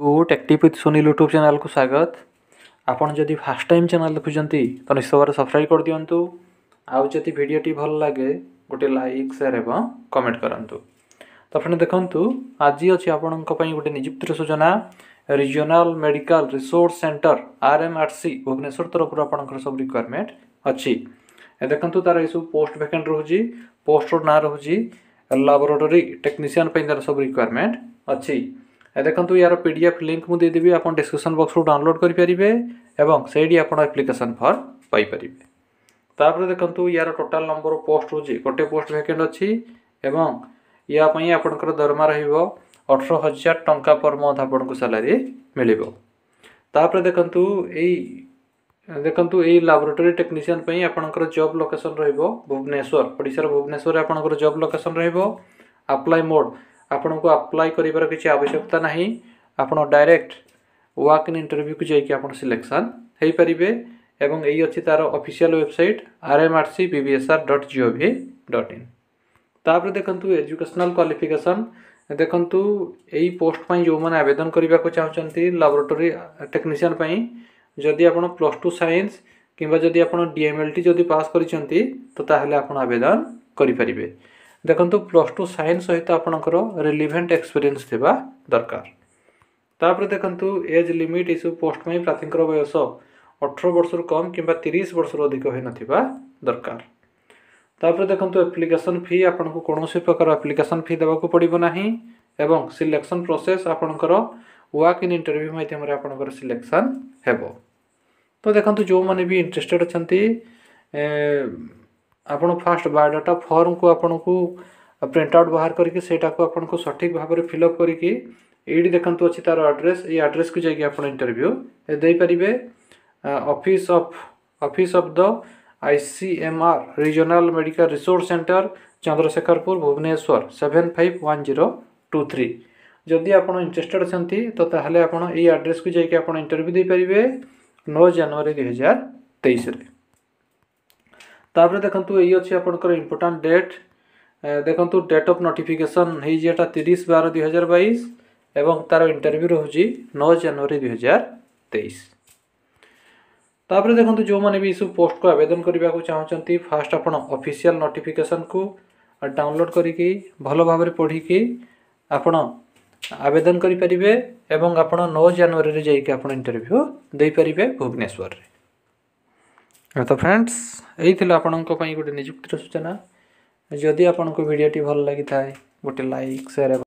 go tech tip with Soni YouTube channel को स्वागत ଆପଣ ଯଦି ଫାର୍ଷ୍ଟ ଟାଇମ୍ ଚ୍ୟାନେଲ୍ ଦେଖୁଛନ୍ତି ତ ନିଶ୍ଚୟ ଭାବରେ ସବସ୍କ୍ରାଇବ୍ କରିଦିଅନ୍ତୁ ଆଉ ଯଦି ଭିଡ଼ିଓଟି ଭଲ ଲାଗେ ଗୋଟେ ଲାଇକ୍ ସେୟାର୍ ଏବଂ କମେଣ୍ଟ କରନ୍ତୁ ତ ଆପଣ ଦେଖନ୍ତୁ ଆଜି ଅଛି ଆପଣଙ୍କ ପାଇଁ ଗୋଟେ ନିଯୁକ୍ତିର ସୂଚନା regional medical resource centre R M R C Bhubaneswar ତରଫରୁ ଆପଣଙ୍କର ସବୁ ରିକ୍ୱାରମେଣ୍ଟ ଅଛି ଦେଖନ୍ତୁ ତା'ର ଏସବୁ ପୋଷ୍ଟ ଭେକେଣ୍ଟ ରହୁଛି ପୋଷ୍ଟର ନାଁ ରହୁଛି ଲାବୋରେଟୋରୀ ଟେକ୍ନିସିଆନ୍ ପାଇଁ ତା'ର ସବୁ ରିକ୍ୱାରମେଣ୍ଟ ଅଛି देखो यार पी एफ लिंक मुझेदेवि आप डिस्क्रिपन बक्स डाउनलोड करें से आप्लिकेसन फर्म पाई तापर देखु यार टोटाल नंबर पोस्ट रोज गोटे पोस्ट भैकेट अच्छी यापाई आप दरमा रठर हजार टाँचा पर मन्थ आपको सालरी मिल तापर देखु ये याबोरेटरी टेक्नीसीयन आपंकर जब लोकेसन रुवनेश्वर ओडार भुवनेश्वर आप जब लोकेसन रप्लाय मोड ଆପଣଙ୍କୁ ଆପ୍ଲାଏ କରିବାର କିଛି ଆବଶ୍ୟକତା ନାହିଁ ଆପଣ ଡାଇରେକ୍ଟ ୱାକ୍ ଇନ୍ ଇଣ୍ଟରଭ୍ୟୁକୁ ଯାଇକି ଆପଣ ସିଲେକ୍ସନ୍ ହୋଇପାରିବେ ଏବଂ ଏଇ ଅଛି ତା'ର official website R M R C B B S R dot G O V dot ତାପରେ ଦେଖନ୍ତୁ ଏଜୁକେସନାଲ୍ କ୍ୱାଲିଫିକେସନ୍ ଦେଖନ୍ତୁ ଏଇ ପୋଷ୍ଟ ପାଇଁ ଯେଉଁମାନେ ଆବେଦନ କରିବାକୁ ଚାହୁଁଛନ୍ତି ଲାବୋରେଟୋରୀ ଟେକ୍ନିସିଆନ୍ ପାଇଁ ଯଦି ଆପଣ ପ୍ଲସ୍ ଟୁ ସାଇନ୍ସ କିମ୍ବା ଯଦି ଆପଣ ଡିଏମ୍ଏଲ୍ଟି ଯଦି ପାସ୍ କରିଛନ୍ତି ତ ତାହେଲେ ଆପଣ ଆବେଦନ କରିପାରିବେ ଦେଖନ୍ତୁ ପ୍ଲସ୍ ଟୁ ସାଇନ୍ସ ସହିତ ଆପଣଙ୍କର ରିଲିଭେଣ୍ଟ ଏକ୍ସପିରିଏନ୍ସ ଥିବା ଦରକାର ତାପରେ ଦେଖନ୍ତୁ ଏଜ୍ ଲିମିଟ୍ ଏସବୁ ପୋଷ୍ଟ ପାଇଁ ପ୍ରାର୍ଥୀଙ୍କର ବୟସ ଅଠର ବର୍ଷରୁ କମ୍ କିମ୍ବା ତିରିଶ ବର୍ଷରୁ ଅଧିକ ହୋଇନଥିବା ଦରକାର ତାପରେ ଦେଖନ୍ତୁ ଆପ୍ଲିକେସନ୍ ଫି ଆପଣଙ୍କୁ କୌଣସି ପ୍ରକାର ଆପ୍ଲିକେସନ୍ ଫି ଦେବାକୁ ପଡ଼ିବ ନାହିଁ ଏବଂ ସିଲେକ୍ସନ୍ ପ୍ରୋସେସ୍ ଆପଣଙ୍କର ୱାକ୍ ଇନ୍ ଇଣ୍ଟରଭ୍ୟୁ ମାଧ୍ୟମରେ ଆପଣଙ୍କର ସିଲେକ୍ସନ୍ ହେବ ତ ଦେଖନ୍ତୁ ଯେଉଁମାନେ ବି ଇଣ୍ଟରେଷ୍ଟେଡ଼୍ ଅଛନ୍ତି ଆପଣ ଫାଷ୍ଟ ବାୟୋଡାଟା ଫର୍ମକୁ ଆପଣଙ୍କୁ ପ୍ରିଣ୍ଟ ଆଉଟ୍ ବାହାର କରିକି ସେଇଟାକୁ ଆପଣଙ୍କୁ ସଠିକ୍ ଭାବରେ ଫିଲ୍ଅପ୍ କରିକି ଏଇଠି ଦେଖନ୍ତୁ ଅଛି ତା'ର ଆଡ୍ରେସ୍ ଏଇ ଆଡ୍ରେସ୍କୁ ଯାଇକି ଆପଣ ଇଣ୍ଟରଭ୍ୟୁ ଦେଇପାରିବେ office of office of the I C M R regional medical resource centre Chandrasekharpur Bhubaneswar seven five one zero two three ଯଦି ଆପଣ ଇଣ୍ଟରେଷ୍ଟେଡ଼୍ ଅଛନ୍ତି ତ ତାହେଲେ ଆପଣ ଏଇ ଆଡ୍ରେସ୍କୁ ଯାଇକି ଆପଣ ଇଣ୍ଟରଭ୍ୟୁ ଦେଇପାରିବେ ନଅ ଜାନୁଆରୀ ଦୁଇହଜାର ତେଇଶରେ ତାପରେ ଦେଖନ୍ତୁ ଏଇ ଅଛି ଆପଣଙ୍କର ଇମ୍ପୋର୍ଟାଣ୍ଟ ଡେଟ୍ ଦେଖନ୍ତୁ ଡେଟ୍ ଅଫ୍ ନୋଟିଫିକେସନ୍ ହେଇଛି ଏଇଟା ତିରିଶ ବାର ଦୁଇହଜାର ବାଇଶ ଏବଂ ତାର ଇଣ୍ଟରଭ୍ୟୁ ରହୁଛି ନଅ ଜାନୁଆରୀ ଦୁଇହଜାର ତେଇଶ ତାପରେ ଦେଖନ୍ତୁ ଯେଉଁମାନେ ବି ଏସବୁ ପୋଷ୍ଟକୁ ଆବେଦନ କରିବାକୁ ଚାହୁଁଛନ୍ତି ଫାଷ୍ଟ ଆପଣ ଅଫିସିଆଲ ନୋଟିଫିକେସନ୍କୁ ଡାଉନଲୋଡ଼୍ କରିକି ଭଲ ଭାବରେ ପଢ଼ିକି ଆପଣ ଆବେଦନ କରିପାରିବେ ଏବଂ ଆପଣ ନଅ ଜାନୁଆରୀରେ ଯାଇକି ଆପଣ ଇଣ୍ଟରଭ୍ୟୁ ଦେଇପାରିବେ ଭୁବନେଶ୍ୱରରେ અ તો ફ્રેન્ડ્સ એ થીલા આપણ કો પય ગોટી નિજુકત સૂચના જોદી આપણ કો વિડિયો ટી ભલ લાગી થાય ગોટી લાઈક શેર